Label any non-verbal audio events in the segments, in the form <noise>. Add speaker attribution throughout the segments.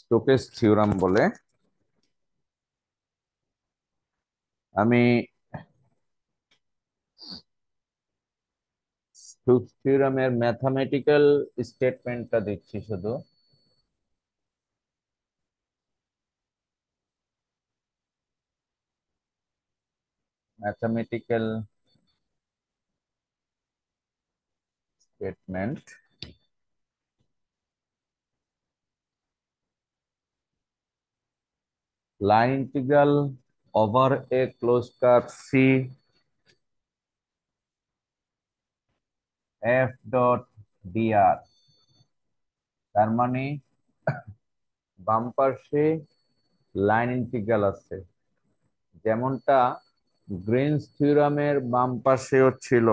Speaker 1: স্টোকেস theorem বলে আমি থিওরামের mathematical স্টেটমেন্টটা দিচ্ছি শুধু mathematical statement line integral over a closed curve c f dot dr তার মানে বাম পাশে লাইন ইন্টিগ্রাল আছে যেমনটা গ্রিনস থিওরামের বাম পাশেও ছিল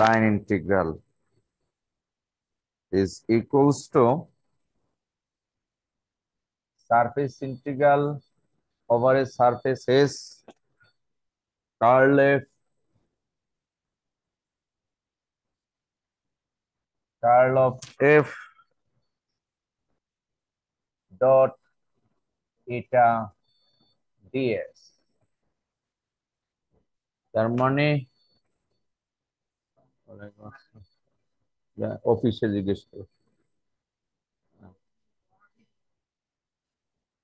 Speaker 1: line integral is equals to surface integral over a surface is curl F curl of F dot eta ds. Germany official education.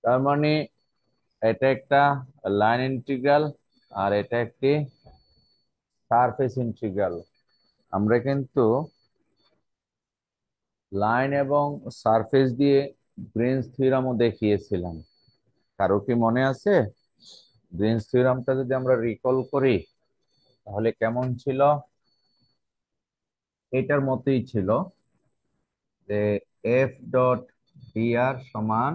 Speaker 1: Germany. এটা একটা লাইন ইন্টিগ্রাল আর এটা একটি সারফেস ইন্টিগ্রাল আমরা কিন্তু লাইন এবং সারফেস দিয়ে গ্রিনস থিওরামও দেখিয়েছিলাম কারো কি মনে আছে গ্রিনস থিওরামটা যদি আমরা রিকল করি তাহলে কেমন ছিল এটার মতোই ছিল যে এফ ডট ডিআর সমান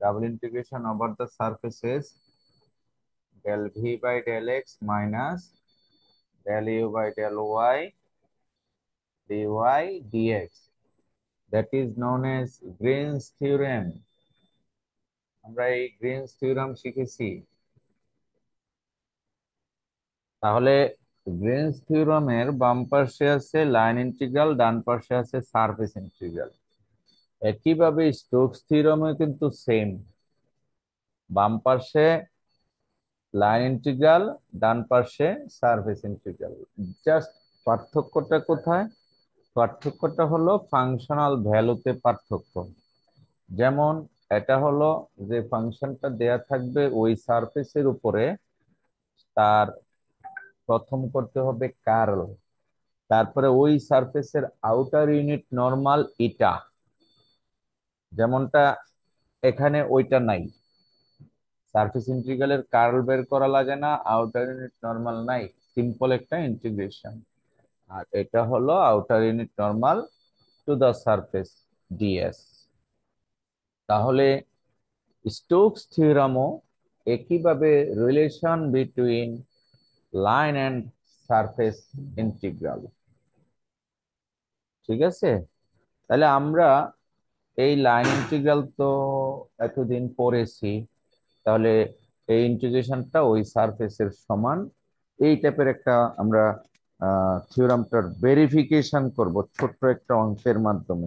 Speaker 1: double integration over the surface is del v by del x minus del u by del y dy dx. That is known as Green's theorem. আমরা এই গ্রিনস থিওরাম শিখেছি তাহলে গ্রিনস থিওরামের বাম পাশে আছে line integral ডান পাশে আছে সারফেস ইন্টিগ্রাল একইভাবে স্টোকস থিওরামে কিন্তু সেম বাম পার্শে লাইন ইন্টিগ্রাল ডান পার্শে সার্ভিস ইন্টিগ্রাল জাস্ট পার্থক্যটা কোথায় পার্থক্যটা হলো ফাংশনাল ভ্যালুতে পার্থক্য যেমন এটা হলো যে ফাংশনটা দেয়া থাকবে ওই সার্ফেসের উপরে তার প্রথম করতে হবে কার্ল তারপরে ওই সার্ফেসের আউটার ইউনিট নর্মাল ইটা যেমনটা এখানে ওইটা নাই সারফেস ইন্টিগ্রালের কার্ল বের করা লাগে না আউটার ইউনিট নর্মাল নাই সিম্পল একটা ইন্টিগ্রেশন আর এটা হলো outer unit normal to the surface DS তাহলে স্টোকস থিওরামও একইভাবে relation between line and surface integral ঠিক আছে তাহলে আমরা এই লাইন ইন্টিগ্রাল তো এতদিন পড়েছি তাহলে এই ইন্টিগ্রেশনটা ওই সারফেসের সমান এই টাইপের একটা আমরা থিওরামটার ভেরিফিকেশন করব ছোট্ট একটা অংশের মাধ্যমে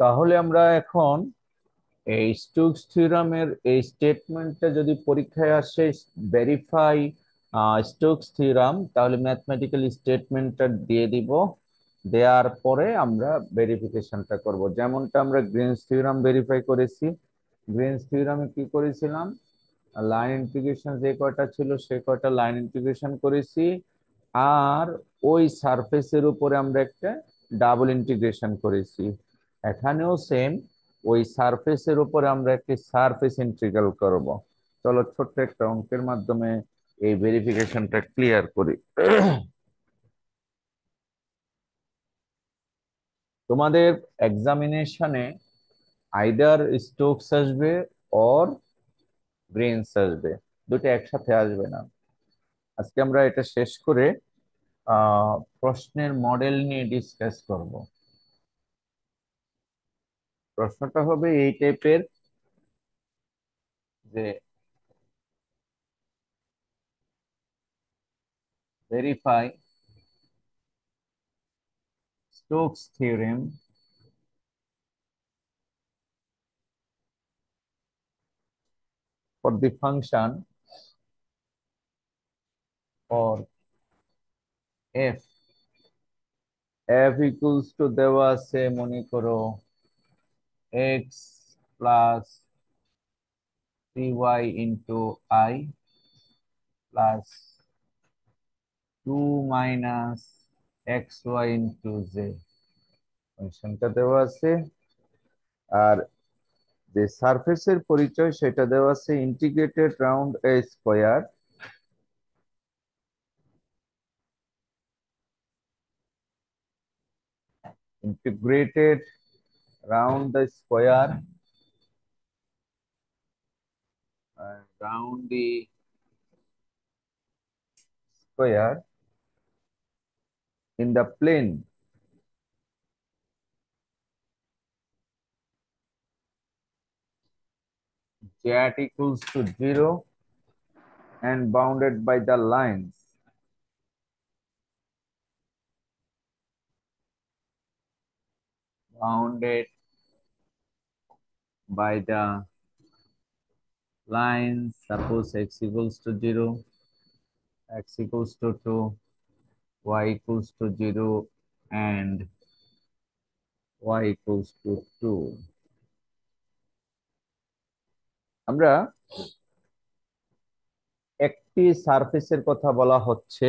Speaker 1: তাহলে আমরা এখন এই স্টুকস থিওরামের এই স্টেটমেন্টটা যদি পরীক্ষায় আসে ভেরিফাই স্টোকস থিওরাম তাহলে ম্যাথমেটিক্যাল স্টেটমেন্টটা দিয়ে দিব দেওয়ার পরে আমরা ভেরিফিকেশনটা করব যেমনটা আমরা গ্রিনস থিওরাম ভেরিফাই করেছি গ্রিনস থিওরামে কি করেছিলাম লাইন ইন্টিগ্রেশন যে কয়টা ছিল সে কয়টা লাইন ইন্টিগ্রেশন করেছি আর ওই সারফেসের উপরে আমরা একটা ডাবল ইন্টিগ্রেশন করেছি এখানেও সেম ওই সারফেসের উপরে আমরা একটি সারফেস ইন্ট্রিগাল করব চলো ছোট্ট একটা অঙ্কের মাধ্যমে এই ভেরিফিকেশনটা ক্লিয়ার করি তোমাদের এক্সামিনেশনে আইদার স্টোকস আসবে অর ব্রেনস আসবে দুটো একসাথে আসবে না আজকে আমরা এটা শেষ করে প্রশ্নের মডেল নিয়ে ডিসকাস করবো প্রশ্নটা হবে এই টাইপের যে verify Stokes theorem for the function for F F equals to দেওয়া আছে মনে করো x plus cy into i plus 2 minus xy into z ফাংশনটা দেওয়া আছে আর যে সারফেসের পরিচয় সেটা দেওয়া আছে integrated round a square integrated round the square and round the square in the plane z equals to 0 and bounded by the lines bounded by the line suppose x equals to 0 x equals to 2 y equals to 0 and y equals to 2 আমরা একটি সারফেসের কথা বলা হচ্ছে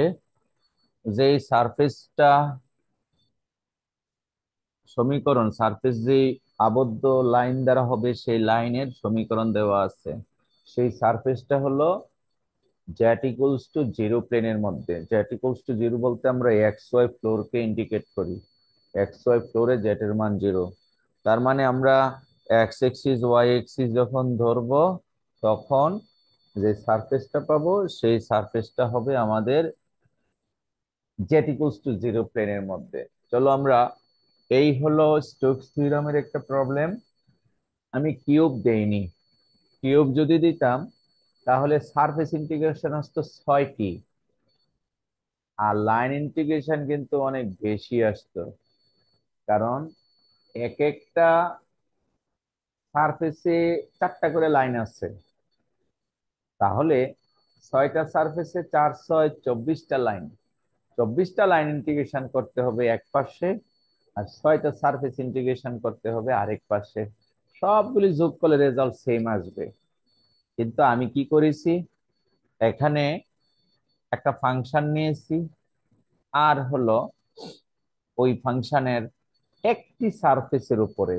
Speaker 1: যে সারফেসটা সমীকরণ surface যেই আবদ্ধ লাইন দ্বারা হবে সেই লাইনের সমীকরণ দেওয়া আছে সেই সারফেসটা হলো জ্যাটিকলস টু জিরো প্লেনের মধ্যে জ্যাটিকলস টু জিরো বলতে আমরা এক্স ওয়াই ফ্লোরকে ইন্ডিকেট করি এক্স ওয়াই ফ্লোরে জ্যাটের মান জিরো তার মানে আমরা এক্স এক্সিস ওয়াই এক্সিস যখন ধরব তখন যে সারফেসটা পাবো সেই সারফেসটা হবে আমাদের জ্যাটিকলস টু জিরো প্লেনের মধ্যে চলো আমরা এই হলো স্টোক থিওরামের একটা প্রবলেম আমি কিউব দেইনি কিউব যদি দিতাম তাহলে সারফেস ইন্টিগ্রেশন আসতো ছয়টি আর লাইন ইন্টিগ্রেশন কিন্তু অনেক বেশি আসতো কারণ এক একটা সারফেসে চারটা করে লাইন আছে তাহলে ছয়টা সারফেসে চার ছয় চব্বিশটা লাইন চব্বিশটা লাইন ইন্টিগ্রেশন করতে হবে এক পাশে আর ছয়টা সার্ফেস ইন্টিগ্রেশন করতে হবে আরেক পাশে সবগুলি যোগ করলে রেজাল্ট সেম আসবে কিন্তু আমি কি করেছি এখানে একটা ফাংশন নিয়েছি আর হলো ওই ফাংশনের একটি সার্ফেসের উপরে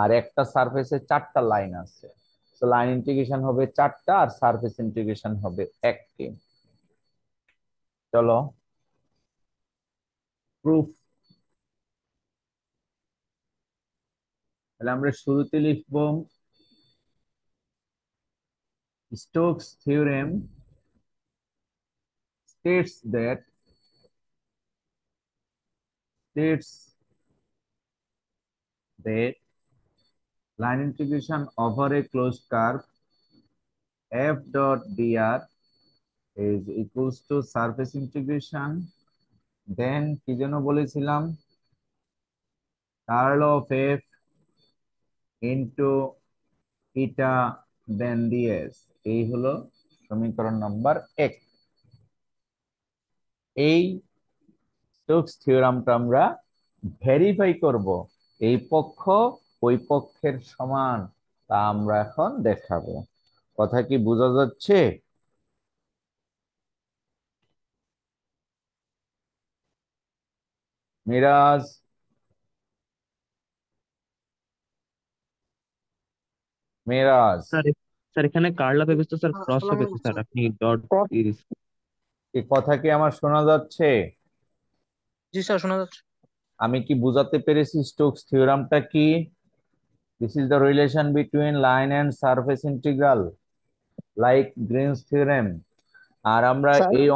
Speaker 1: আর একটা সার্ফেসে চারটা লাইন আছে তো লাইন ইন্টিগ্রেশন হবে চারটা আর সার্ফেস ইন্টিগ্রেশন হবে একটি চলো প্রুফ তাহলে আমরা শুরুতে লিখব Stokes theorem states that states that line integration over a close curve F dot D R is equals to surface integration then কি যেন বলেছিলাম curl of F into eta then DS এই হলো সমীকরণ নাম্বার এক এই স্টোকস থিওরামটা আমরা verify করব এই পক্ষ ওই পক্ষের সমান তা আমরা এখন দেখাবো কথা কি বোঝা যাচ্ছে মিরাজ মেরাজ স্যার স্যার এখানে কার্লা পেপেস তো স্যার ক্রস হবে তো স্যার আপনি ডট ইরিস এ কথা কি আমার শোনা যাচ্ছে জি স্যার শোনা যাচ্ছে আমি কি বুঝাতে পেরেছি স্টোকস থিওরামটা কি this is the relation between line and surface integral like Green's theorem আর আমরা এই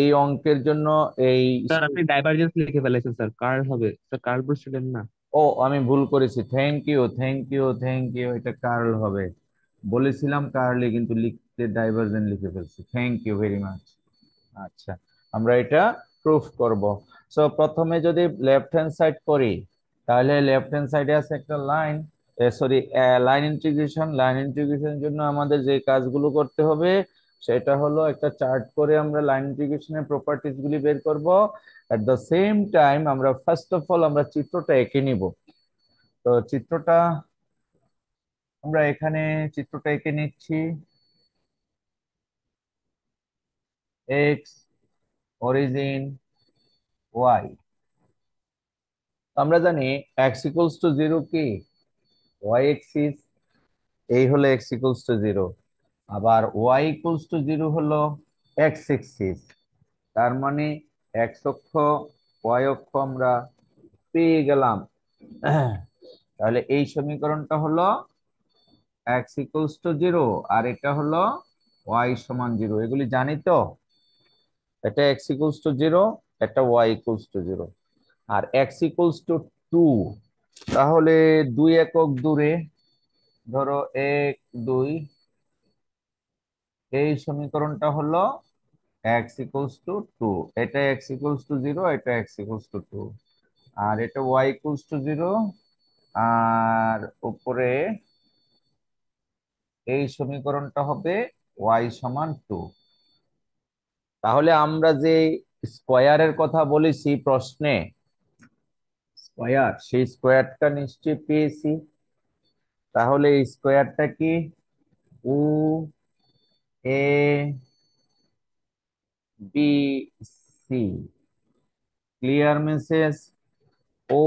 Speaker 1: এই অঙ্কের জন্য এই স্যার আপনি ডাইভারজেন্স লিখে ফেলেছেন স্যার কার্ল হবে স্যার কার্ল বলছিলেন না ও আমি ভুল করেছি thank you thank you thank you এটা কার্ল হবে বলেছিলাম কার্লে কিন্তু লিখতে ডাইভারজেন্ট লিখে ফেলছি থ্যাংক ইউ ভেরি মাচ আচ্ছা আমরা এটা প্রুফ করব সো প্রথমে যদি লেফট হ্যান্ড সাইড করি তাহলে লেফট হ্যান্ড সাইডে আছে একটা line sorry line integration line ইন্টিগ্রেশনের জন্য আমাদের যে কাজগুলো করতে হবে সেটা হলো একটা চার্ট করে আমরা লাইন ইন্টিগ্রেশনের প্রপার্টিজ গুলি বের করব এট দ্য সেম টাইম আমরা ফার্স্ট অফ অল আমরা চিত্রটা এঁকে নিব তো চিত্রটা আমরা এখানে চিত্রটা এঁকে নিচ্ছি এক্স অরিজিন ওয়াই আমরা জানি এক্স ইকুয়ালস টু জিরো কি ওয়াই এক্সিস এই হলো এক্স ইকুয়ালস টু জিরো আবার ওয়াই ইকুয়ালস টু জিরো হলো এক্স এক্সিস তার মানে এক্স অক্ষ ওয়াই অক্ষ আমরা পেয়ে গেলাম তাহলে এই সমীকরণটা হলো এক্স ইকুয়ালস টু জিরো আর এটা হলো ওয়াই সমান জিরো এগুলি জানি তো এটা এক্স ইকুয়ালস টু জিরো একটা ওয়াই ইকুয়ালস টু জিরো আর এক্স ইকুয়ালস টু টু তাহলে দুই একক দূরে ধরো এক দুই এই সমীকরণটা হলো x equals to 2 এটা x equals to 0 এটা x equals to 2 আর এটা y equals to 0 আর উপরে এই সমীকরণটা হবে y সমান 2 তাহলে আমরা যে স্কয়ারের কথা বলেছি প্রশ্নে স্কয়ার সেই স্কয়ারটা নিশ্চয়ই পেয়েছি তাহলে স্কোয়ারটা কি O A, B, C. Clear message O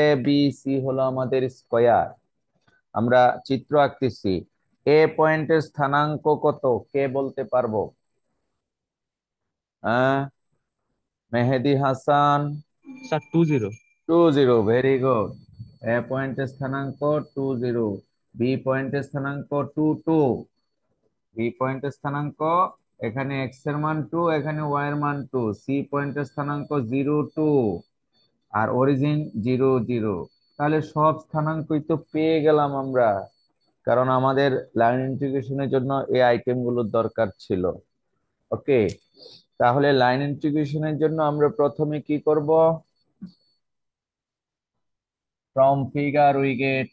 Speaker 1: A B C হলো আমাদের স্কোয়ার আমরা চিত্র আঁকতেছি এ পয়েন্টের স্থানাঙ্ক কত কে বলতে পারবো Mehedi Hasan two zero two zero very good A পয়েন্টের স্থানাঙ্ক টু জিরো বি পয়েন্টের স্থানাঙ্ক টু টু বি পয়েন্টের স্থানাঙ্ক এখানে এক্স এর মান টু এখানে ওয়াই এর মান টু সি পয়েন্টের স্থানাঙ্ক জিরো টু আর অরিজিন জিরো জিরো তাহলে সব স্থানাঙ্কই তো পেয়ে গেলাম আমরা কারণ আমাদের লাইন ইন্টিগ্রেশনের জন্য এই আইটেমগুলোর দরকার ছিল ওকে তাহলে লাইন ইন্টিগ্রেশনের জন্য আমরা প্রথমে কি করব ফ্রম ফিগার উইগেট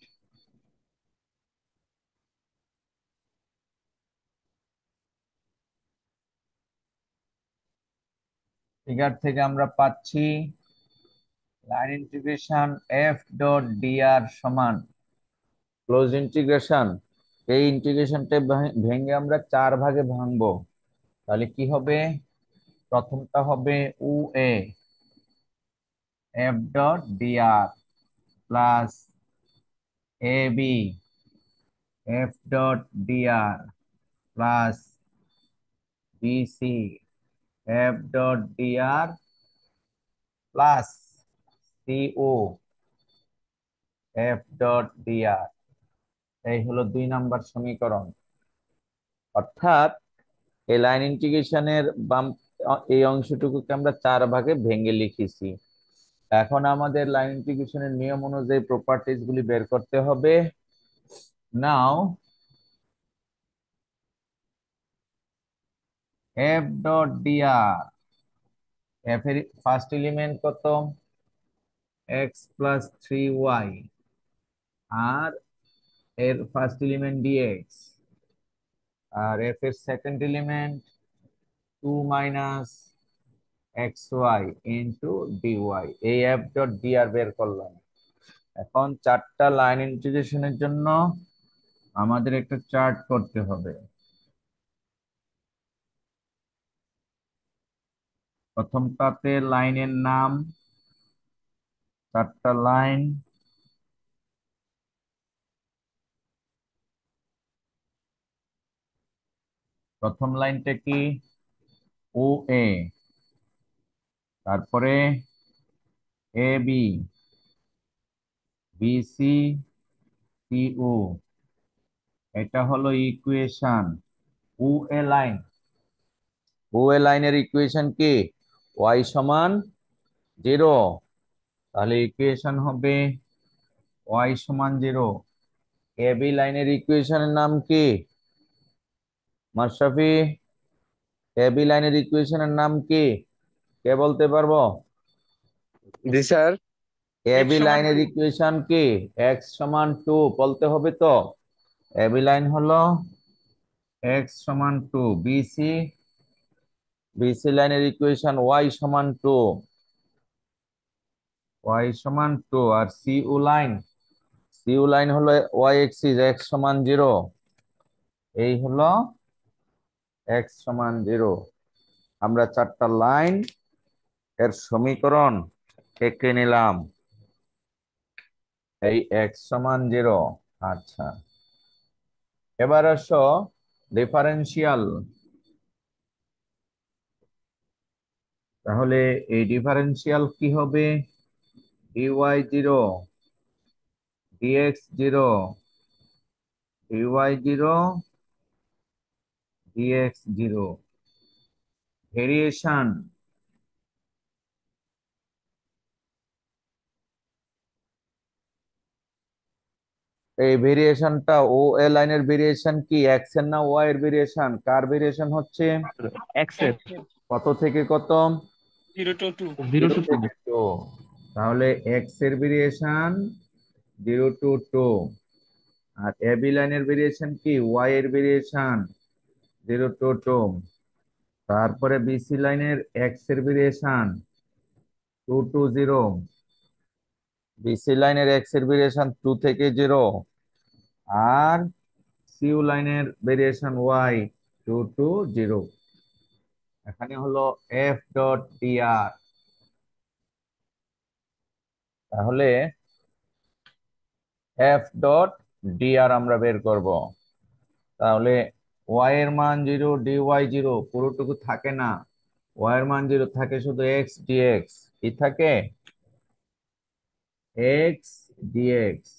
Speaker 1: ফিগার থেকে আমরা পাচ্ছি line integration F dot DR সমান ক্লোজ ইন্টিগ্রেশন এই ইন্টিগ্রেশনটা ভেঙে আমরা চার ভাগে ভাঙব তাহলে কি হবে প্রথমটা হবে uh A F dot DR plus A B F dot DR plus B C f dot dr plus co f dot dr এই হলো দুই নাম্বার সমীকরণ অর্থাৎ এই লাইন ইন্টিগ্রেশনের বাম এই অংশটুকুকে আমরা চার ভাগে ভেঙে লিখেছি এখন আমাদের লাইন ইন্টিগ্রেশনের নিয়ম অনুযায়ী প্রপার্টিজ বের করতে হবে now F dot DR F এর ফার্স্ট এলিমেন্ট কত এক্স প্লাস থ্রি ওয়াই আর এর ফার্স্ট এলিমেন্ট ডিএক্স আর এফ এর second element two minus x Y এই এফ ডট ডিআর বের করলাম এখন চারটা লাইন ইন্টিগ্রেশনের জন্য আমাদের একটা চার্ট করতে হবে প্রথমটাতে লাইনের নাম চারটা লাইন প্রথম লাইনটা কি ও এ তারপরে এ বি বিসি ও এটা হলো ইকুয়েশন ও এ লাইন ও এ লাইনের ইকুয়েশন কি ওয়াই সমান জিরো তাহলে ইকুয়েশন হবে ওয়াই সমান জিরো এ বি লাইনের ইকুয়েশনের নাম কি মাশরাফি এ বি লাইনের ইকুয়েশনের নাম কি কে বলতে পারবো জি স্যার এ বি লাইনের ইকুয়েশন কি এক্স সমান টু বলতে হবে তো এ বি লাইন হলো এক্স সমান টু বিসি বিসি লাইনের ইকুয়েশন ওয়াই সমান টু ওয়াই সমান টু আর সিউ লাইন সিউ লাইন হলো ওয়াই এক্সিস এক্স সমান জিরো এই হলো এক্স সমান জিরো আমরা চারটা লাইন এর সমীকরণ এঁকে নিলাম এই এক্স সমান জিরো আচ্ছা এবার আসো ডিফারেন্সিয়াল তাহলে এই ডিফারেন্সিয়াল কি হবে dy zero dx zero dy zero dx zero variation এই ভেরিয়েশনটা ও এ লাইনের ভেরিয়েশন কি এক্স এর না ওয়াই এর ভেরিয়েশন কার ভেরিয়েশন হচ্ছে এক্স এর কত থেকে কত তাহলে এক্স এর ভেরিয়েশন জিরো টু টু আর এবি লাইনের ভেরিয়েশন কি ওয়াই এর ভেরিয়েশন জিরো টু টু তারপরে বিসি লাইনের এক্স এর variation two two zero BC লাইনের এক্স এর ভেরিয়েশন টু থেকে জিরো আর সিউ লাইনের variation y two two zero এখানে হলো এফ ডট টিআর তাহলে এফ ডট ডিআর আমরা বের করব তাহলে ওয়াই এর মান জিরো ডি ওয়াই জিরো পুরোটুকু থাকে না ওয়াই এর মান জিরো থাকে শুধু এক্স এক্স কি থাকে এক্স এক্স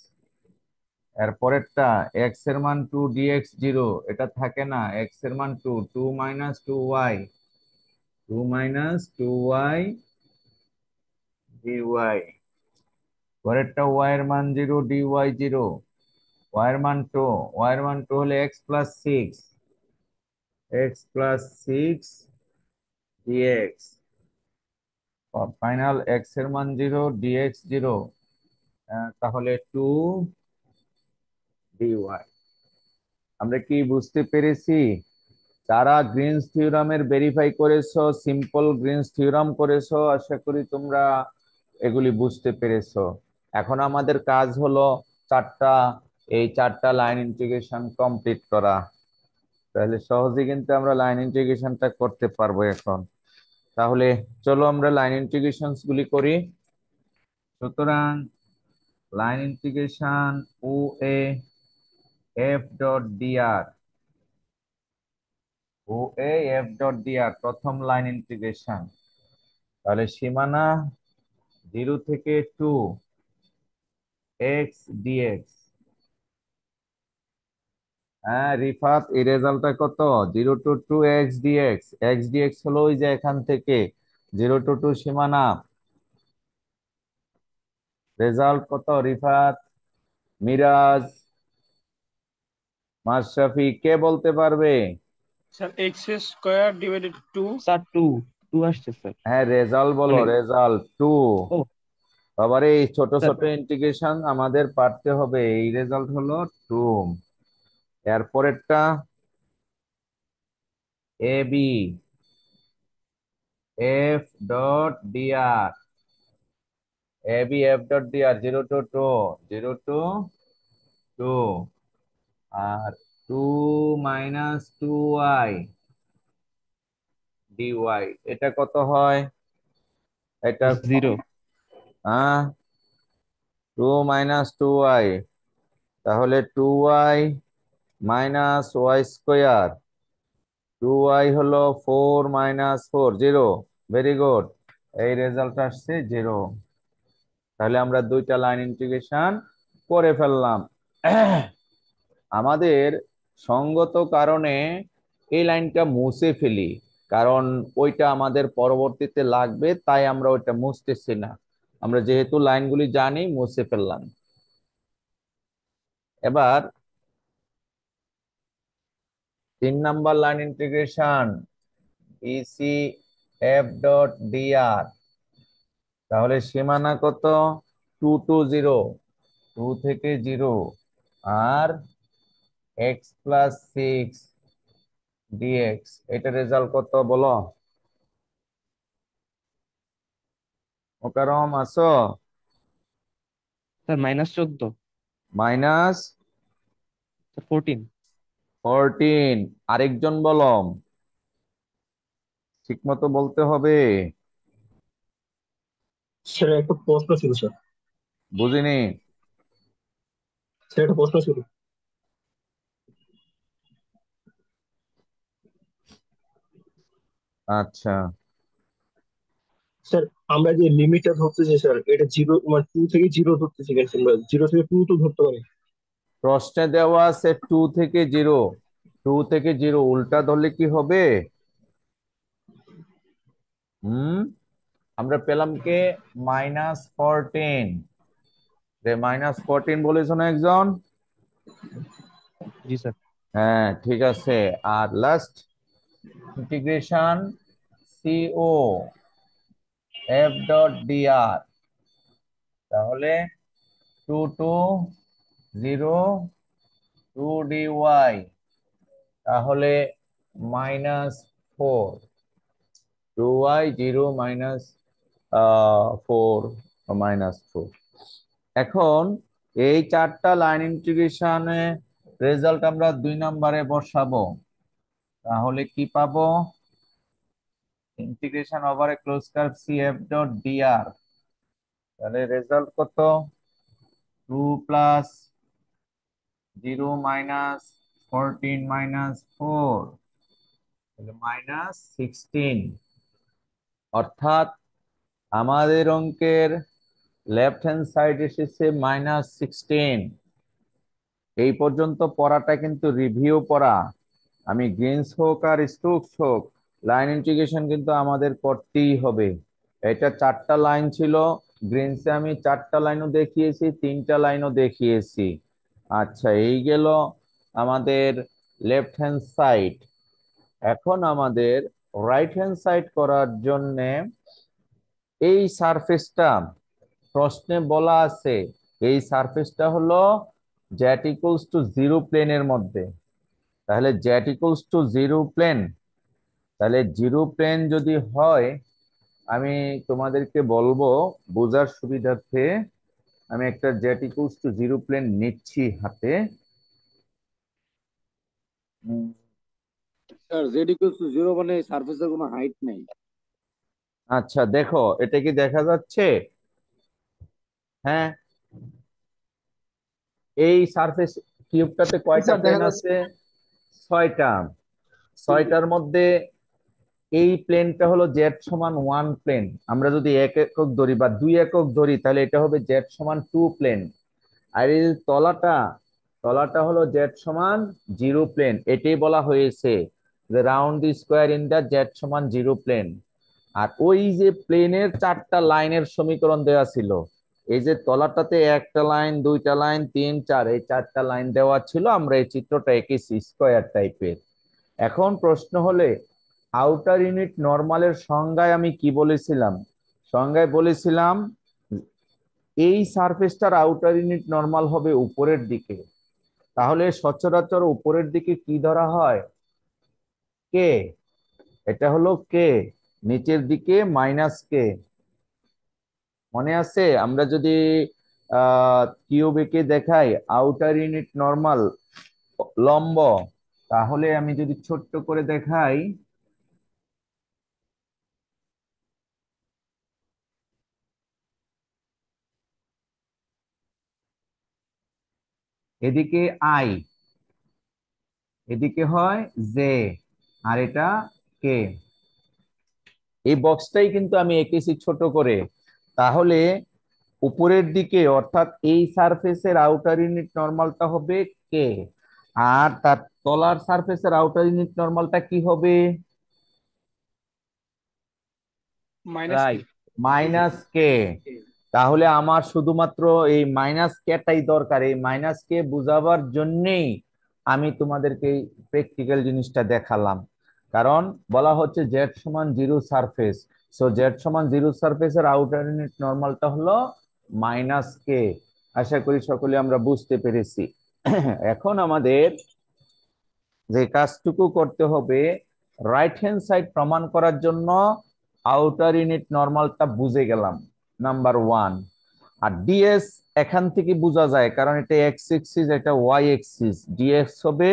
Speaker 1: এর পরেরটা এক্স এর মান টু এক্স জিরো এটা থাকে না এক্স এর মান two two minus two y 2 minus 2y dy পরেরটা y এর মান 0 dy 0 y এর মান 2 y এর মান 2 হলে x 6 x 6 dx final x এর মান 0 dx 0 তাহলে 2 dy আমরা কি বুঝতে পেরেছি যারা গ্রিনস এর ভেরিফাই করেছো সিম্পল গ্রিনস থিওরাম করেছো আশা করি তোমরা এগুলি বুঝতে পেরেছো এখন আমাদের কাজ হলো চারটা এই চারটা লাইন ইন্টিগ্রেশন কমপ্লিট করা তাহলে সহজে কিন্তু আমরা লাইন ইন্টিগ্রেশনটা করতে পারবো এখন তাহলে চলো আমরা লাইন ইন্টিগ্রেশন গুলি করি সুতরাং line integration O A F dot dr O A F dot dr প্রথম লাইন ইন্টিগ্রেশন তাহলে সীমানা জিরো থেকে টু এক্স ডিএক্স হ্যাঁ রিফাত এই রেজাল্টটা কত zero to two x dx x dx হলো ওই যে এখান থেকে জিরো টু টু সীমানা রেজাল্ট কত রিফাত মিরাজ মাশরাফি কে বলতে পারবে sir x square divided two sir two two আসছে স্যার হ্যাঁ রেজাল্ট বলো রেজাল্ট টু আবার এই ছোট ছোট ইন্টিগ্রেশন আমাদের পারতে হবে এই রেজাল্ট হলো টু এরপরেরটা A B F dot D r A B F dot D r zero to two zero to two আর 2 minus 2y dy এটা কত হয় এটা জিরো হ্যাঁ মাইনাস টু ওয়াই তাহলে minus y square two y হলো four minus four zero very good এই রেজাল্ট আসছে জিরো তাহলে আমরা দুইটা লাইন ইন্টিগ্রেশন করে ফেললাম <clears throat> আমাদের সঙ্গত কারণে এই লাইনটা মুছে ফেলি কারণ ওইটা আমাদের পরবর্তীতে লাগবে তাই আমরা ওইটা মুছতেছি না আমরা যেহেতু লাইনগুলি জানি মুছে ফেললাম এবার তিন number line integration BC F dot dr তাহলে সীমানা কত টু টু জিরো টু থেকে জিরো আর x প্লাস সিক্স ডিএক্স এটা রেজাল্ট কত বলো ওকারম আসো স্যার মাইনাস চোদ্দ মাইনাস ফোরটিন ফোরটিন আরেকজন বলম ঠিক মতো বলতে হবে স্যার একটা প্রশ্ন ছিল স্যার বুঝিনি স্যার একটা প্রশ্ন ছিল আচ্ছা স্যার আমরা যে লিমিটটা ধরতেছি স্যার এটা জিরো মানে টু থেকে জিরো ধরতেছি গেছি আমরা জিরো থেকে টু তো ধরতে পারি প্রশ্নে দেওয়া আছে টু থেকে জিরো টু থেকে জিরো উল্টা ধরলে কি হবে হুম আমরা পেলাম কে মাইনাস ফোরটিন রে মাইনাস ফোরটিন বলেছ না একজন জি স্যার হ্যাঁ ঠিক আছে আর last integration CO F dot dr তাহলে two two zero two d y তাহলে minus four two y zero minus four minus four এখন এই চারটা লাইন ইন্টিগ্রেশনে রেজাল্ট আমরা দুই নাম্বারে বসাবো তাহলে কি পাবো integration over a close curve C F dot r তাহলে রেজাল্ট কত two plus zero minus fourteen minus four তাহলে মাইনাস সিক্সটিন অর্থাৎ আমাদের অঙ্কের লেফট হ্যান্ড সাইড এসেছে মাইনাস সিক্সটিন এই পর্যন্ত পড়াটা কিন্তু রিভিউ পড়া আমি গ্রিনস হোক আর স্টোকস হোক লাইন ইন্টিগ্রেশন কিন্তু আমাদের করতেই হবে এটা চারটা লাইন ছিল গ্রিনসে আমি চারটা লাইনও দেখিয়েছি তিনটা লাইনও দেখিয়েছি আচ্ছা এই গেল আমাদের লেফট হ্যান্ড সাইড এখন আমাদের রাইট হ্যান্ড সাইড করার জন্যে এই সারফেসটা প্রশ্নে বলা আছে এই সারফেসটা হলো জ্যাট ইকুয়ালস টু জিরো প্লেনের মধ্যে তাহলে z equals to zero plane তাহলে জিরো প্লেন যদি হয় আমি তোমাদেরকে বলবো বোঝার সুবিধার্থে আমি একটা z equals to zero plane নিচ্ছি হাতে টু জিরো মানে কোনো হাইট নেই আচ্ছা দেখো এটা কি দেখা যাচ্ছে হ্যাঁ এই সারফেস কিউবটাতে কয়টা প্লেন আছে ছয়টা ছয়টার মধ্যে এই প্লেনটা হলো জেড সমান ওয়ান প্লেন আমরা যদি এক একক ধরি বা দুই একক ধরি তাহলে এটা হবে জেড সমান টু প্লেন আর এই তলাটা তলাটা হলো জেড সমান জিরো প্লেন এটাই বলা হয়েছে যে round square in the z সমান জিরো প্লেন আর ওই যে প্লেনের চারটা লাইনের সমীকরণ দেওয়া ছিল এই যে তলাটাতে একটা লাইন দুইটা লাইন তিন চার এই চারটা লাইন দেওয়া ছিল আমরা এই চিত্রটা এঁকেছি স্কোয়ার টাইপের এখন প্রশ্ন হলে আউটার ইউনিট নর্মালের সংজ্ঞায় আমি কি বলেছিলাম সংজ্ঞায় বলেছিলাম এই সারফেসটার আউটার ইউনিট নর্মাল হবে উপরের দিকে তাহলে সচরাচর উপরের দিকে কি ধরা হয় কে এটা হলো কে নিচের দিকে মাইনাস কে মনে আছে আমরা যদি আহ কিউবিকে দেখাই আউটার ইউনিট নর্মাল লম্ব তাহলে আমি যদি ছোট্ট করে দেখাই এদিকে আই এদিকে হয় জে আর এটা কে এই বক্সটাই কিন্তু আমি এঁকেছি ছোট করে তাহলে উপরের দিকে অর্থাৎ এই সারফেসের আউটার ইউনিট নর্মালটা হবে কে আর তার তলার সারফেসের আউটার ইউনিট নর্মালটা কি হবে মাইনাস কে তাহলে আমার শুধুমাত্র এই মাইনাস কেটাই দরকার এই মাইনাস কে বুঝাবার জন্যেই আমি তোমাদেরকে প্র্যাকটিক্যাল জিনিসটা দেখালাম কারণ বলা হচ্ছে জেড সমান জিরো সারফেস সো জেড সমান জিরো এর আউটার ইউনিট নর্মালটা হলো মাইনাস কে আশা করি সকলে আমরা বুঝতে পেরেছি এখন আমাদের যে কাজটুকু করতে হবে রাইট হ্যান্ড সাইড প্রমাণ করার জন্য আউটার ইউনিট নর্মালটা বুঝে গেলাম নাম্বার ওয়ান আর ডিএস এখান থেকে বোঝা যায় কারণ এটা এক্স এক্সিস এটা ওয়াই এক্সিস ডিএক্স হবে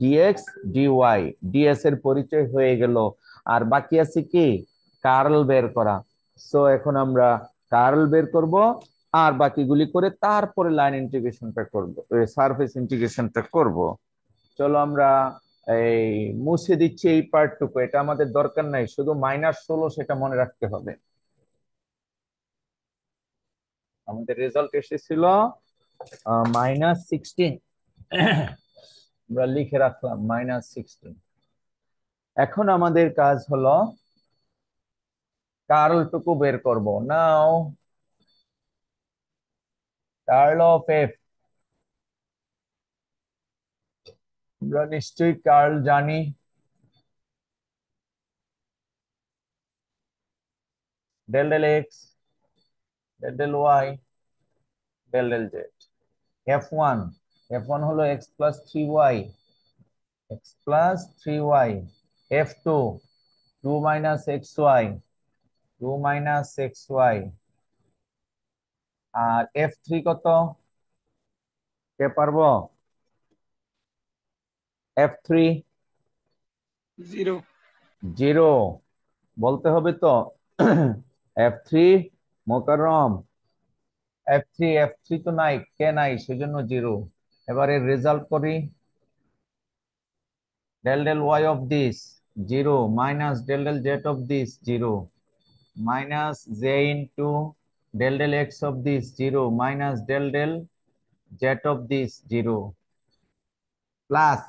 Speaker 1: ডিএক্স ডিওয়াই ডিএস এর পরিচয় হয়ে গেল আর বাকি আছে কি কার্ল বের করা সো এখন আমরা কার্ল বের করব আর বাকিগুলি করে তারপরে লাইন ইন্টিগ্রেশনটা করব সারফেস ইন্টিগ্রেশনটা করব চলো আমরা এই মুছে দিচ্ছি এই পার্টটুকু এটা আমাদের দরকার নাই শুধু মাইনাস ষোলো সেটা মনে রাখতে হবে আমাদের রেজাল্ট এসেছিল মাইনাস সিক্সটিন আমরা লিখে রাখলাম মাইনাস সিক্সটিন এখন আমাদের কাজ হলো কারো টুকু বের করব নাও কার্ল অফ এফ আমরা নিশ্চয়ই কার্ল জানি del del x del del y del del z F one F one হলো x plus three y x plus three y F two two minus x y two minus x y আর F three কত কে পারবো F three zero zero বলতে হবে তো F three Mokarram F three F three তো নাই কে নাই সেজন্য জিরো এবারে রেজাল্ট করি del del y of this zero minus del del z of this zero minus j into del del x of this 0 minus del del z of this 0 plus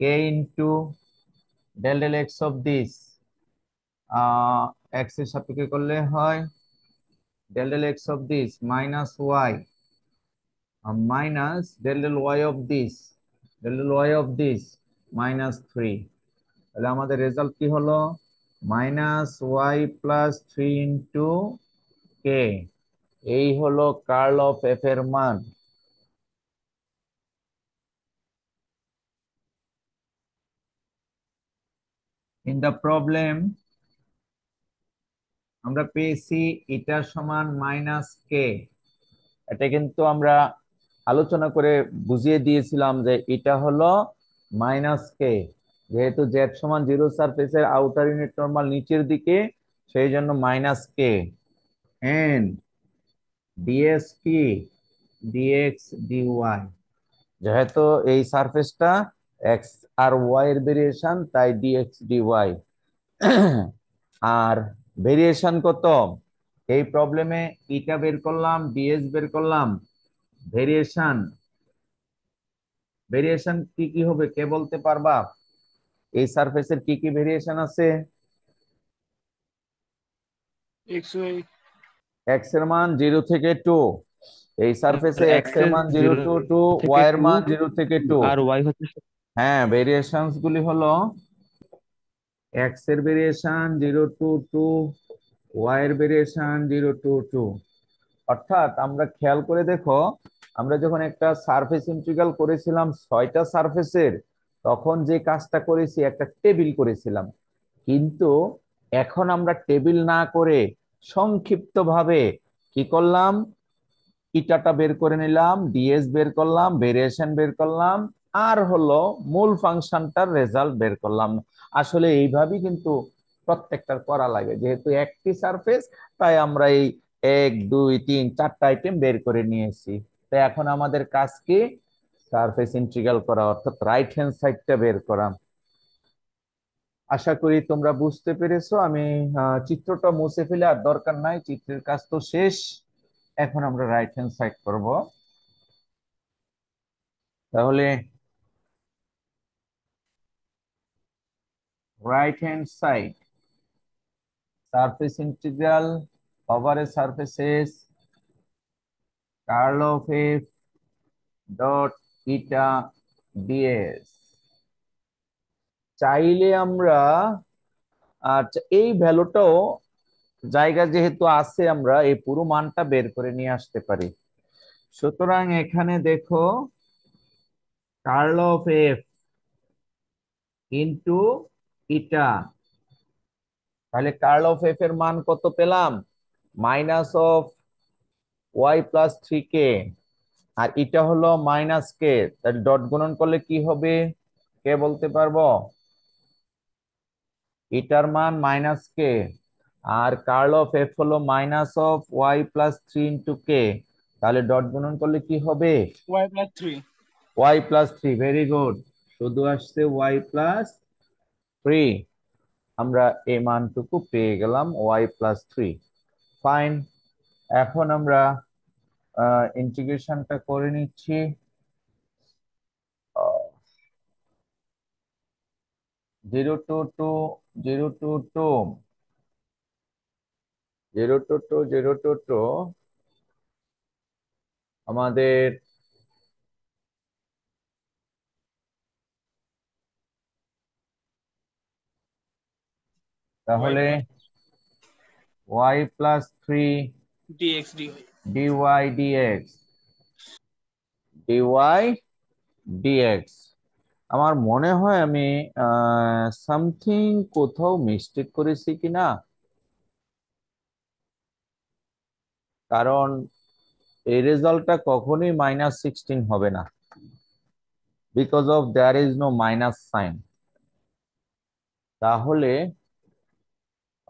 Speaker 1: k into del del x of this uh, x এর সাপেক্ষে করলে হয় del del x of this minus y uh, minus del del y of this del del y of this minus 3 তাহলে আমাদের result কি হলো minus y plus three into k এই হলো কার্ল অফ এফ এর মান ইন দ্য প্রবলেম আমরা পেয়েছি ইটার সমান মাইনাস কে এটা কিন্তু আমরা আলোচনা করে বুঝিয়ে দিয়েছিলাম যে এটা হলো মাইনাস কে যেহেতু জেড সমান জিরো এর আউটার ইউনিট নর্মাল নিচের দিকে সেই জন্য মাইনাস কে এন ডিএসপি কি ডিএক্স ডিওয়াই যেহেতু এই সারফেসটা এক্স আর ওয়াই এর ভেরিয়েশন তাই ডিএক্স ডিওয়াই আর ভেরিয়েশন কত এই প্রবলেমে ইটা বের করলাম ডিএস বের করলাম ভেরিয়েশন ভেরিয়েশন কি কি হবে কে বলতে পারবা এই সারফেসের কি কি ভেরিয়েশন আছে এক্স এর মান জিরো থেকে টু এই সারফেসে এক্স এর মান জিরো টু টু ওয়াই এর মান জিরো থেকে টু আর ওয়াই হচ্ছে হ্যাঁ ভেরিয়েশন গুলি হলো এক্স এর variation zero to two y এর ভেরিয়েশন জিরো টু টু অর্থাৎ আমরা খেয়াল করে দেখো আমরা যখন একটা সারফেস ইন্টিগ্রাল করেছিলাম ছয়টা সারফেসের তখন যে কাজটা করেছি একটা টেবিল করেছিলাম কিন্তু এখন আমরা টেবিল না করে সংক্ষিপ্তভাবে কি করলাম ইটাটা বের করে নিলাম ডিএস বের করলাম ভেরিয়েশন বের করলাম আর হলো মূল ফাংশনটার রেজাল্ট বের করলাম আসলে এইভাবেই কিন্তু প্রত্যেকটার করা লাগে যেহেতু একটি সারফেস তাই আমরা এই এক দুই তিন চারটা আইটেম বের করে নিয়েছি তো এখন আমাদের কাজ কি সারফেস ইন্ট্রিগাল করা অর্থাৎ রাইট হ্যান্ড সাইডটা বের করা আশা করি তোমরা বুঝতে পেরেছো আমি চিত্রটা মুছে ফেলে আর দরকার নাই চিত্রের কাজ তো শেষ এখন আমরা রাইট হ্যান্ড সাইড করব তাহলে right hand side surface integral over a surface is curl dot eta ds চাইলে আমরা আচ্ছা এই ভ্যালুটাও জায়গা যেহেতু আছে আমরা এই পুরো মানটা বের করে নিয়ে আসতে পারি সুতরাং এখানে দেখো curl of F into eta তাহলে কার্ল অফ এফ এর মান কত পেলাম minus of y plus three k আর এটা হলো মাইনাস কে তাহলে ডট গুণন করলে কি হবে কে বলতে পারবো এটার মান মাইনাস কে আর কার্ল অফ এফ হলো minus of y plus three into k তাহলে ডট গুণন করলে কি হবে y plus three y plus three very good শুধু আসছে ওয়াই প্লাস থ্রি আমরা এই মানটুকু পেয়ে গেলাম ওয়াই প্লাস থ্রি ফাইন এখন আমরা ইন্টিগ্রেশনটা করে নিচ্ছি zero to two zero to two zero to two zero to two আমাদের তাহলে y plus three dx d dy dx dy dx আমার মনে হয় আমি সামথিং কোথাও মিস্টেক করেছি কিনা কারণ এই রেজাল্টটা কখনোই মাইনাস সিক্সটিন হবে না because of there is no minus sign তাহলে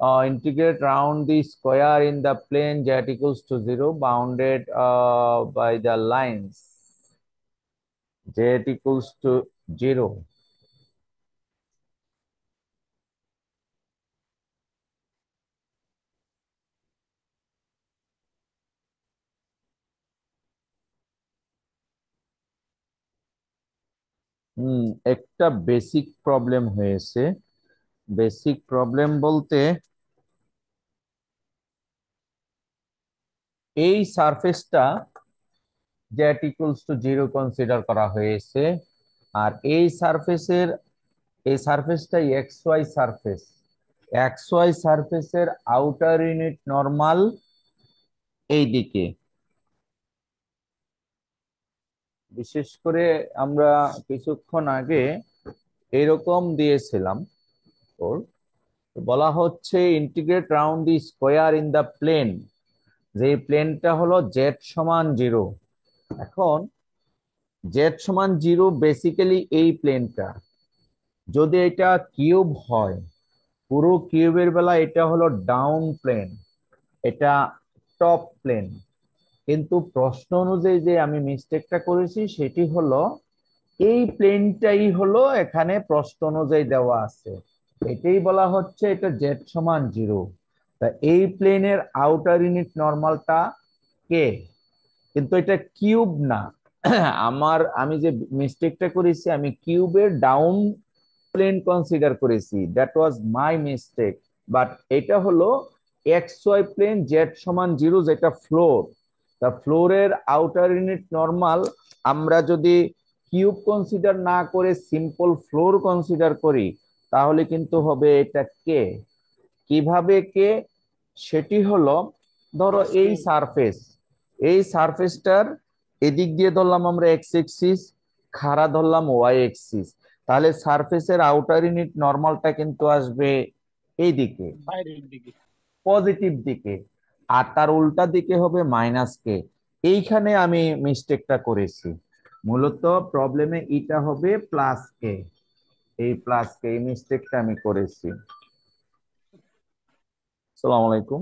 Speaker 1: uh, integrate round the square in the plane z equals to 0 bounded uh, by the lines z equals to 0 একটা বেসিক প্রবলেম হয়েছে বেসিক প্রবলেম বলতে এই সারফেসটা z equals to zero consider করা হয়েছে আর এই সারফেসের এই সারফেসটাই x y surface x y সারফেসের আউটার ইউনিট নর্মাল এই দিকে বিশেষ করে আমরা কিছুক্ষণ আগে এরকম দিয়েছিলাম ফোর বলা হচ্ছে integrate round the square in the plane যে প্লেনটা হলো জেড সমান জিরো এখন জেড সমান জিরো বেসিক্যালি এই প্লেনটা যদি এটা কিউব হয় পুরো কিউবের বেলা এটা হলো ডাউন প্লেন এটা টপ প্লেন কিন্তু প্রশ্ন অনুযায়ী যে আমি মিস্টেকটা করেছি সেটি হলো এই প্লেনটাই হলো এখানে প্রশ্ন অনুযায়ী দেওয়া আছে এটাই বলা হচ্ছে এটা জেড সমান জিরো তা এই প্লেনের আউটার ইউনিট নর্মালটা কে কিন্তু এটা কিউব না আমার আমি যে মিস্টেকটা করেছি আমি কিউবের ডাউন প্লেন কনসিডার করেছি that was my mistake but এটা হলো এক্স ওয়াই প্লেন জেড সমান জিরো যেটা ফ্লোর তা ফ্লোরের আউটার ইউনিট নর্মাল আমরা যদি কিউব কনসিডার না করে সিম্পল ফ্লোর কনসিডার করি তাহলে কিন্তু হবে এটা কে কিভাবে কে সেটি হলো ধরো এই সারফেস এই সারফেসটার এদিক দিয়ে ধরলাম আমরা এক্স এক্সিস খাড়া ধরলাম ওয়াই এক্সিস তাহলে সারফেসের আউটার ইউনিট নর্মালটা কিন্তু আসবে এই দিকে পজিটিভ দিকে আর তার উল্টা দিকে হবে মাইনাস কে এইখানে আমি মিস্টেকটা করেছি মূলত প্রবলেমে এটা হবে প্লাস কে এই প্লাসকে এই মিস্টেকটা আমি করেছি সালাম আলাইকুম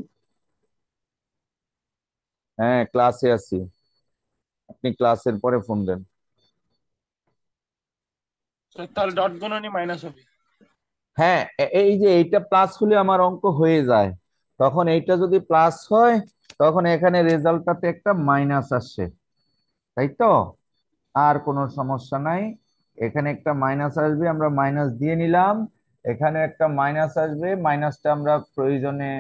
Speaker 1: হ্যাঁ ক্লাসে আছি আপনি ক্লাসের পরে ফোন দেন হ্যাঁ এই যে এইটা প্লাস হলে আমার অঙ্ক হয়ে যায় তখন এইটা যদি প্লাস হয় তখন এখানে রেজাল্টটাতে একটা মাইনাস আসে তাই তো আর কোনো সমস্যা নাই এখানে একটা মাইনাস আসবে আমরা মাইনাস দিয়ে নিলাম এখানে একটা মাইনাস আসবে মাইনাসটা আমরা প্রয়োজনে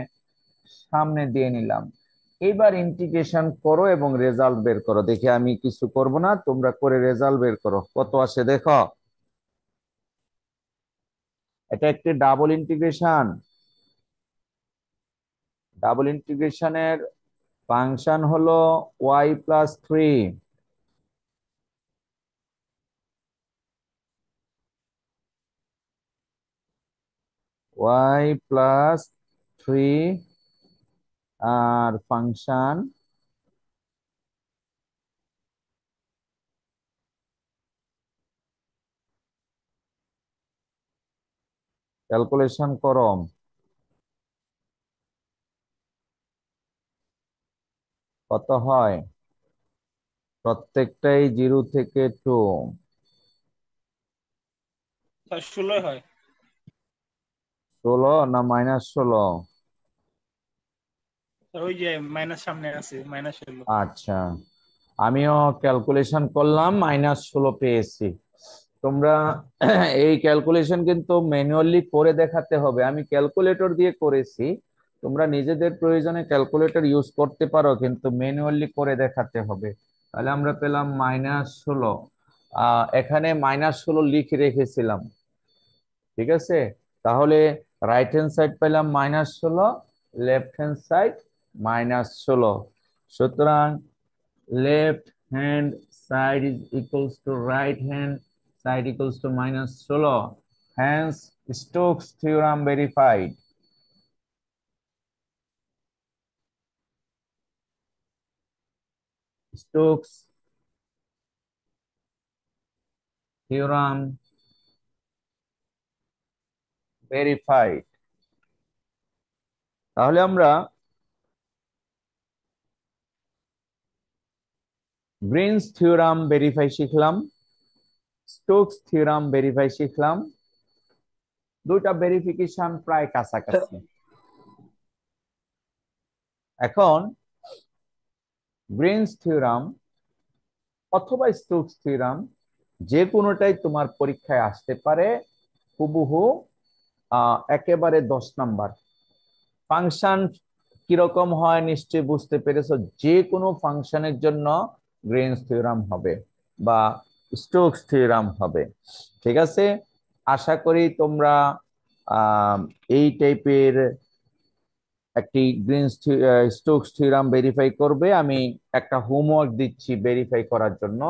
Speaker 1: সামনে দিয়ে নিলাম এবার ইন্টিগ্রেশন করো এবং রেজাল্ট বের করো দেখে আমি কিছু করব না তোমরা করে রেজাল্ট বের করো কত আসে দেখো এটা একটি ডাবল ইন্টিগ্রেশন ডাবল ইন্টিগ্রেশনের ফাংশন হলো y plus three y plus three আর ফাংশন ক্যালকুলেশন করম কত হয় প্রত্যেকটাই জিরো থেকে টু ষোলো হয় ষোলো না মাইনাস ষোলো ওই যে মাইনাস সামনে আছে মাইনাস ষোলো আচ্ছা আমিও ক্যালকুলেশন করলাম মাইনাস ষোলো পেয়েছি তোমরা এই ক্যালকুলেশন কিন্তু ম্যানুয়ালি করে দেখাতে হবে আমি ক্যালকুলেটর দিয়ে করেছি তোমরা নিজেদের প্রয়োজনে ক্যালকুলেটর ইউজ করতে পারো কিন্তু ম্যানুয়ালি করে দেখাতে হবে তাহলে আমরা পেলাম মাইনাস ষোলো এখানে মাইনাস ষোলো লিখে রেখেছিলাম ঠিক আছে তাহলে right hand side minus 16 left hand side minus minus 16 সুতরাং left hand side is equals to right hand side equals to minus minus 16 hence stokes theorem verified stokes theorem verified তাহলে আমরা গ্রিনস থিওরাম ভেরিফাই শিখলাম Stokes theorem verify শিখলাম দুইটা verification প্রায় কাছাকাছি এখন Green's theorem অথবা স্টোকস থিওরাম যে কোনোটাই তোমার পরীক্ষায় আসতে পারে হুবহু একেবারে দশ নাম্বার ফাংশন কিরকম হয় নিশ্চয়ই বুঝতে পেরেছো যে কোনো ফাংশনের জন্য গ্রেন থিওরাম হবে বা স্টোক থিওরাম হবে ঠিক আছে আশা করি তোমরা এই টাইপের একটি গ্রিন স্টোক থিওরাম ভেরিফাই করবে আমি একটা হোমওয়ার্ক দিচ্ছি ভেরিফাই করার জন্য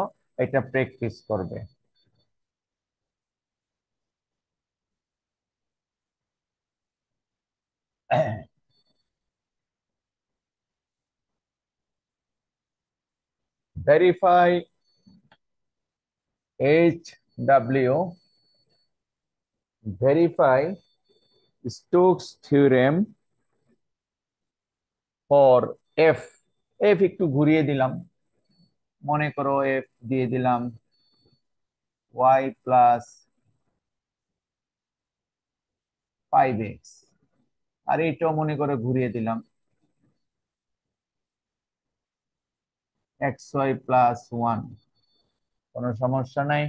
Speaker 1: এটা প্র্যাকটিস করবে verify h w verify Stokes theorem for F. F একটু ঘুরিয়ে দিলাম মনে করো F দিয়ে দিলাম y plus 5x আর এটাও মনে করে ঘুরিয়ে দিলাম এক্স ওয়াই প্লাস ওয়ান কোনো সমস্যা নাই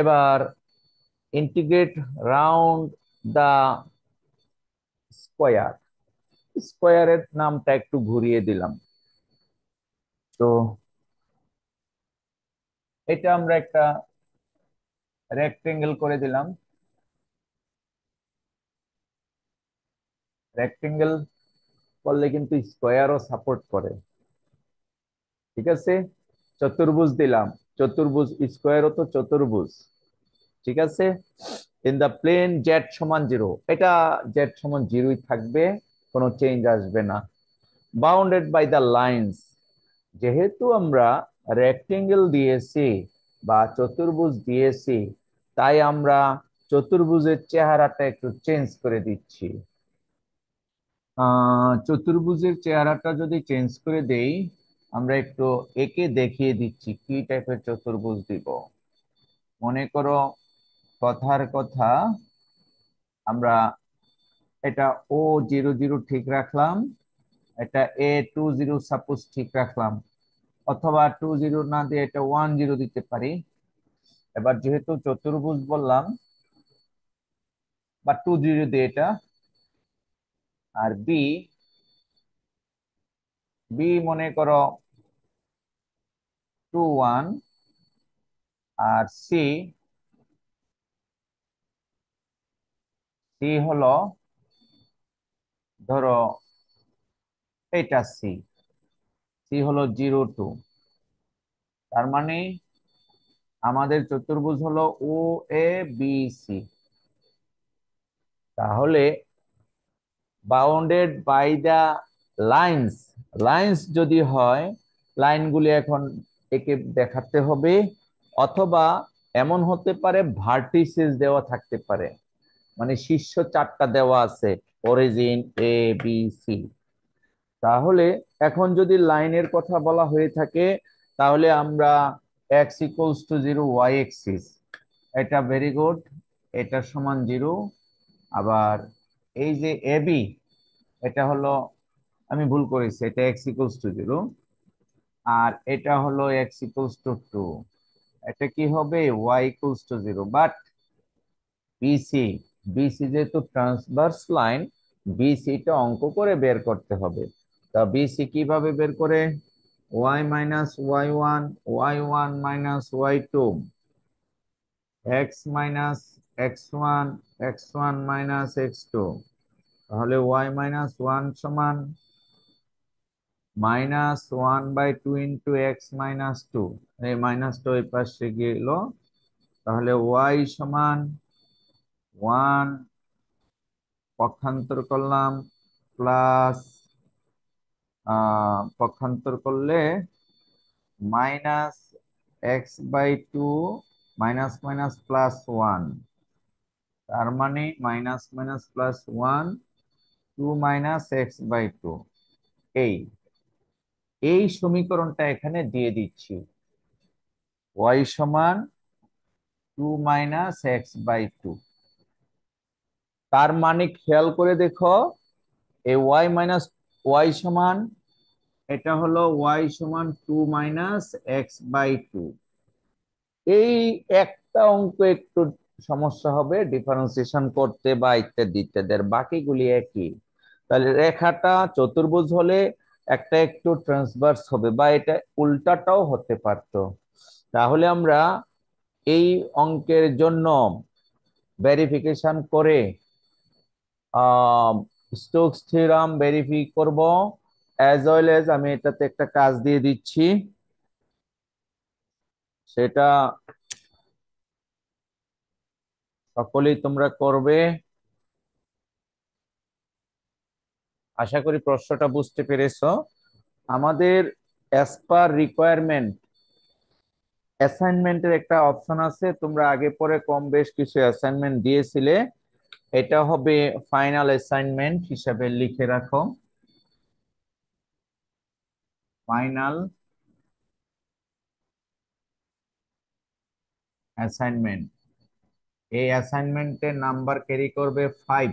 Speaker 1: এবার ইন্টিগ্রেট রাউন্ড দা স্কোয়ার স্কোয়ারের নামটা একটু ঘুরিয়ে দিলাম তো এটা আমরা একটা রেক্টেঙ্গেল করে দিলাম রেক্টেঙ্গেল করলে কিন্তু স্কোয়ারও সাপোর্ট করে ঠিক আছে চতুর্ভুজ দিলাম চতুর্ভুজ স্কোয়ারও তো চতুর্ভুজ ঠিক আছে ইন দ্য প্লেন জেড সমান জিরো এটা জেড সমান জিরোই থাকবে কোনো চেঞ্জ আসবে না বাউন্ডেড বাই দ্য লাইন্স যেহেতু আমরা রেক্টেঙ্গেল দিয়েছি বা চতুর্ভুজ দিয়েছি তাই আমরা চতুর্ভুজের চেহারাটা একটু চেঞ্জ করে দিচ্ছি চতুর্ভুজের চেহারাটা যদি চেঞ্জ করে দেই আমরা একটু একে দেখিয়ে দিচ্ছি কি টাইপের চতুর্ভুজ দিব মনে করো কথার কথা আমরা এটা ও জিরো জিরো ঠিক রাখলাম এটা এ টু জিরো সাপোজ ঠিক রাখলাম অথবা টু জিরো না দিয়ে এটা ওয়ান জিরো দিতে পারি এবার যেহেতু চতুর্ভুজ বললাম বা টু জিরো দিয়ে এটা আর বি বি মনে করো টু ওয়ান আর সি সি হল ধরো এইটা সি সি হলো জিরো টু তার মানে আমাদের চতুর্ভুজ হলো ও এ বি সি তাহলে bounded by the lines lines যদি হয় লাইনগুলি এখন একে দেখাতে হবে অথবা এমন হতে পারে ভার্টিসেস দেওয়া থাকতে পারে মানে শীর্ষ চারটা দেওয়া আছে অরিজিন এ বি সি তাহলে এখন যদি লাইনের কথা বলা হয়ে থাকে তাহলে আমরা x equals to zero y axis এটা ভেরি গুড এটা সমান জিরো আবার এই যে এবি এটা হলো আমি ভুল করেছি এটা এক্স ইকুয়ালস টু জিরো আর এটা হলো এক্স ইকুয়ালস টু টু এটা কি হবে y equals to zero but BC BC যেহেতু ট্রান্সভার্স লাইন বিসিটা অঙ্ক করে বের করতে হবে তা বিসি কিভাবে বের করে y minus y one y one minus y two x minus x1 x1 minus x2 তাহলে y মাইনাস 1 সমান minus 1 by 2 into x minus 2 এই মাইনাসটা ওই পাশে গেল তাহলে y সমান 1 পক্ষান্তর করলাম প্লাস পক্ষান্তর করলে minus x by two minus minus plus one তার মানে minus minus plus one two minus x by two এই এই সমীকরণটা এখানে দিয়ে দিচ্ছি ওয়াই সমান two minus x by two তার মানে খেয়াল করে দেখো এই ওয়াই মাইনাস ওয়াই সমান এটা হলো ওয়াই সমান two minus x by two এই একটা অঙ্ক একটু সমস্যা হবে ডিফারেন্সিয়েশন করতে বা ইত্যাদি ইত্যাদি বাকিগুলি একই তাহলে রেখাটা চতুর্ভুজ হলে একটা একটু ট্রান্সভার্স হবে বা এটা উল্টাটাও হতে পারত তাহলে আমরা এই অঙ্কের জন্য ভেরিফিকেশন করে স্টোকস থিওরাম ভেরিফাই করব অ্যাজ ওয়েল অ্যাজ আমি এটাতে একটা কাজ দিয়ে দিচ্ছি সেটা সকলেই তোমরা করবে আশা করি প্রশ্নটা বুঝতে পেরেছ আমাদের অ্যাসপার পার রিকোয়ারমেন্ট অ্যাসাইনমেন্টের একটা অপশন আছে তোমরা আগে পরে কম বেশ কিছু অ্যাসাইনমেন্ট দিয়েছিলে এটা হবে ফাইনাল অ্যাসাইনমেন্ট হিসাবে লিখে রাখো ফাইনাল অ্যাসাইনমেন্ট এই অ্যাসাইনমেন্টের নাম্বার ক্যারি করবে ফাইভ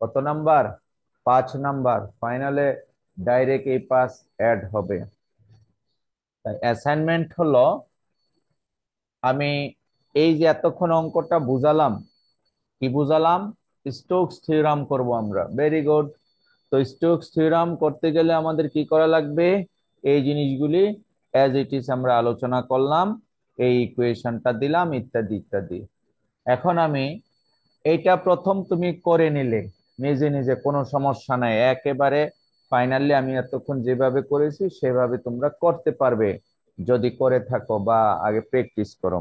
Speaker 1: কত নাম্বার পাঁচ নাম্বার ফাইনালে ডাইরেক্ট এই পাস অ্যাড হবে অ্যাসাইনমেন্ট হলো আমি এই যে এতক্ষণ অঙ্কটা বুঝালাম কি বুঝালাম স্টোক্স থিওরাম করব আমরা ভেরি গুড তো স্টোক্স থিওরাম করতে গেলে আমাদের কি করা লাগবে এই জিনিসগুলি অ্যাজ ইট ইজ আমরা আলোচনা করলাম এই ইকুয়েশনটা দিলাম ইত্যাদি ইত্যাদি এখন আমি এটা প্রথম তুমি করে নিলে নিজে নিজে কোনো সমস্যা নাই একেবারে ফাইনালি আমি এতক্ষণ যেভাবে করেছি সেভাবে তোমরা করতে পারবে যদি করে থাকো বা আগে প্র্যাকটিস করো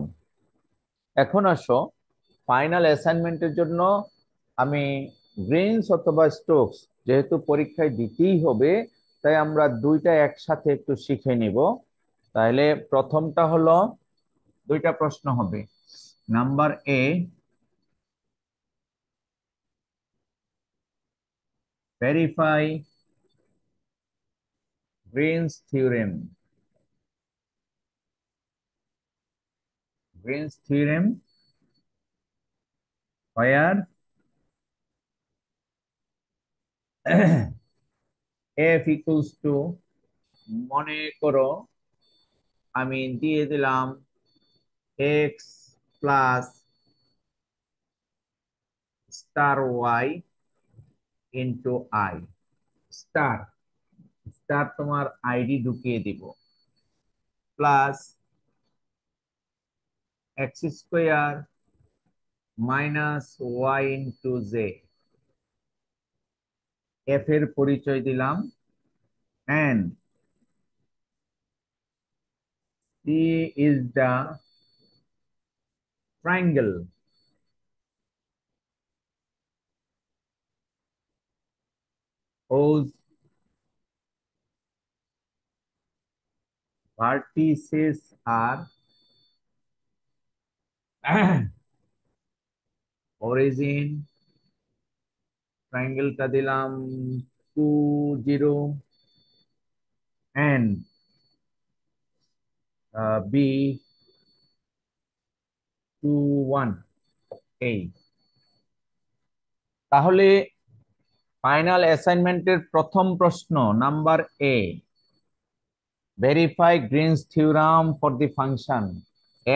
Speaker 1: এখন আসো ফাইনাল অ্যাসাইনমেন্টের জন্য আমি গ্রিনস অথবা স্ট্রোকস যেহেতু পরীক্ষায় দিতেই হবে তাই আমরা দুইটা একসাথে একটু শিখে নিব তাহলে প্রথমটা হলো দুইটা প্রশ্ন হবে number a verify Green's theorem Green's theorem ফায়ার এফ ইকুয়ালস টু মনে করো আমি দিয়ে দিলাম x plus star y into i star star তোমার আইডি ঢুকিয়ে দিব plus x square minus y into z f এর পরিচয় দিলাম and c is the triangle. O's vertices are origin triangle dilam 2 0 and uh, b two one এই তাহলে final অ্যাসাইনমেন্টের প্রথম প্রশ্ন number a verify Green's theorem for the function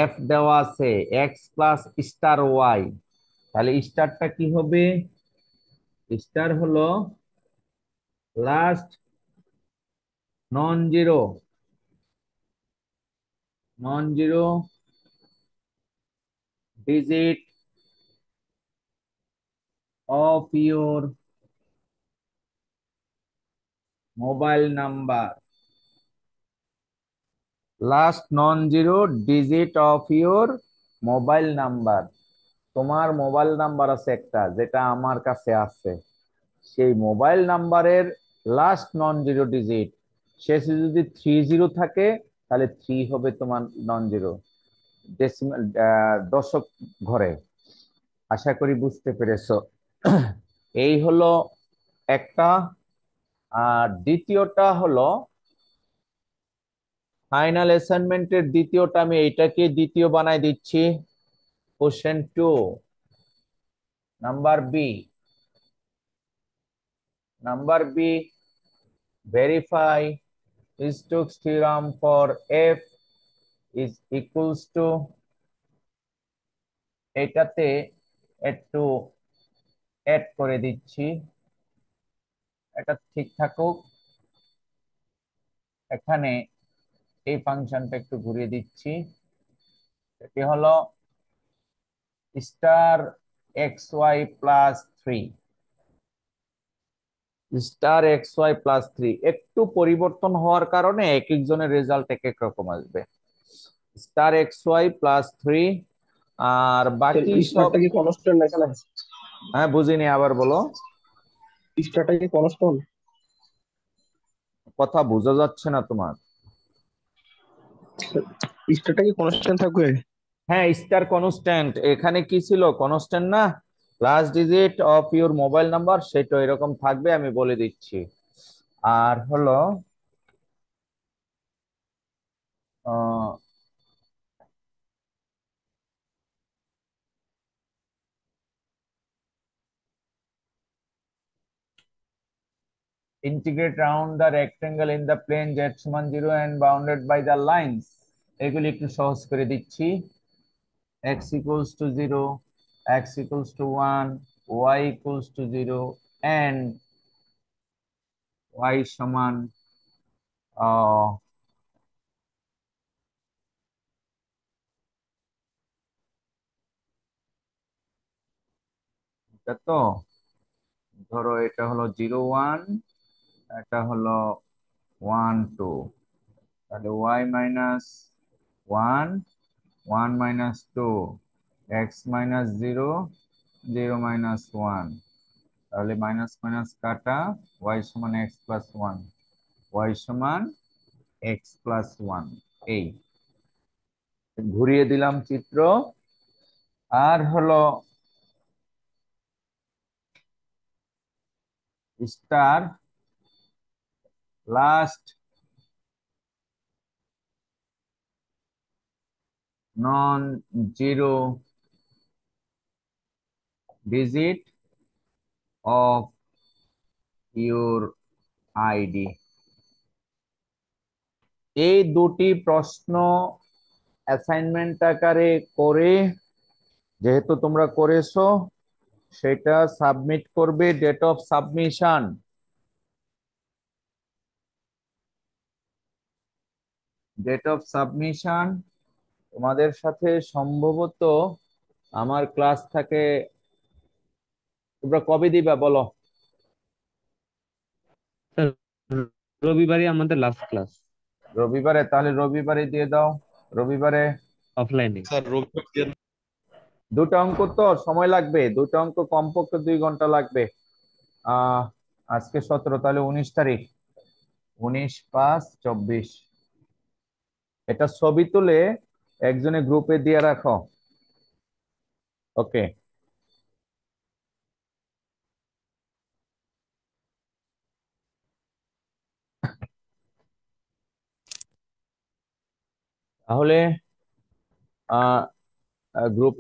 Speaker 1: F দেওয়া আছে এক্স প্লাস স্টার ওয়াই তাহলে স্টারটা কি হবে স্টার হলো last non zero non zero digit of your mobile number last non zero digit of your mobile number তোমার mobile number আছে একটা যেটা আমার কাছে আছে সেই মোবাইল নাম্বারের লাস্ট নন জিরো ডিজিট শেষে যদি থ্রি জিরো থাকে তাহলে থ্রি হবে তোমার নন জিরো ডেসিমাল দশক ঘরে আশা করি বুঝতে পেরেছ <clears throat> এই হলো একটা আর দ্বিতীয়টা হলো ফাইনাল অ্যাসাইনমেন্টের দ্বিতীয়টা আমি এইটাকে দ্বিতীয় বানাই দিচ্ছি question two number B number B verify Stokes theorem for F is equals to এটাতে একটু এড করে দিচ্ছি এটা ঠিক থাকুক এখানে এই ফাংশনটা একটু ঘুরিয়ে দিচ্ছি এটি হলো star x y plus three star x y plus three একটু পরিবর্তন হওয়ার কারণে এক একজনের রেজাল্ট এক এক রকম আসবে star x y plus three আর বাকি হ্যাঁ বুঝিনি আবার বলো কথা বোঝা যাচ্ছে না তোমার হ্যাঁ স্টার কনস্ট্যান্ট এখানে কি ছিল কনস্ট্যান্ট না last digit of your mobile number সেটা এরকম থাকবে আমি বলে দিচ্ছি আর হলো integrate round the rectangle in the plane z সমান zero and bounded by the line এগুলি একটু সহজ করে দিচ্ছি x equals to zero x equals to one y equals to zero and y সমান তো ধরো এটা হলো জিরো ওয়ান এটা হলো ওয়ান টু তাহলে y minus one one minus two x minus zero zero minus one তাহলে মাইনাস মাইনাস কাটা ওয়াই সমান এক্স প্লাস ওয়ান ওয়াই সমান এক্স প্লাস ওয়ান এই ঘুরিয়ে দিলাম চিত্র আর হলো star last non-zero digit of your ID. এই দুটি প্রশ্ন অ্যাসাইনমেন্ট আকারে করে যেহেতু তোমরা করেছো সেটা সাবমিট করবে date of submission date of submission তোমাদের সাথে সম্ভবত আমার ক্লাস থাকে তোমরা কবে দিবা বলো রবিবারই আমাদের লাস্ট ক্লাস রবিবারে তাহলে রবিবারে দিয়ে দাও রবিবারে অফলাইনে স্যার দুটো অঙ্ক তো সময় লাগবে দুটো অঙ্ক কমপক্ষে দুই ঘন্টা লাগবে আজকে সতেরো তাহলে উনিশ তারিখ উনিশ পাঁচ চব্বিশ এটা ছবি তুলে একজনে গ্রুপে দিয়ে রাখো ওকে তাহলে আহ গ্রুপ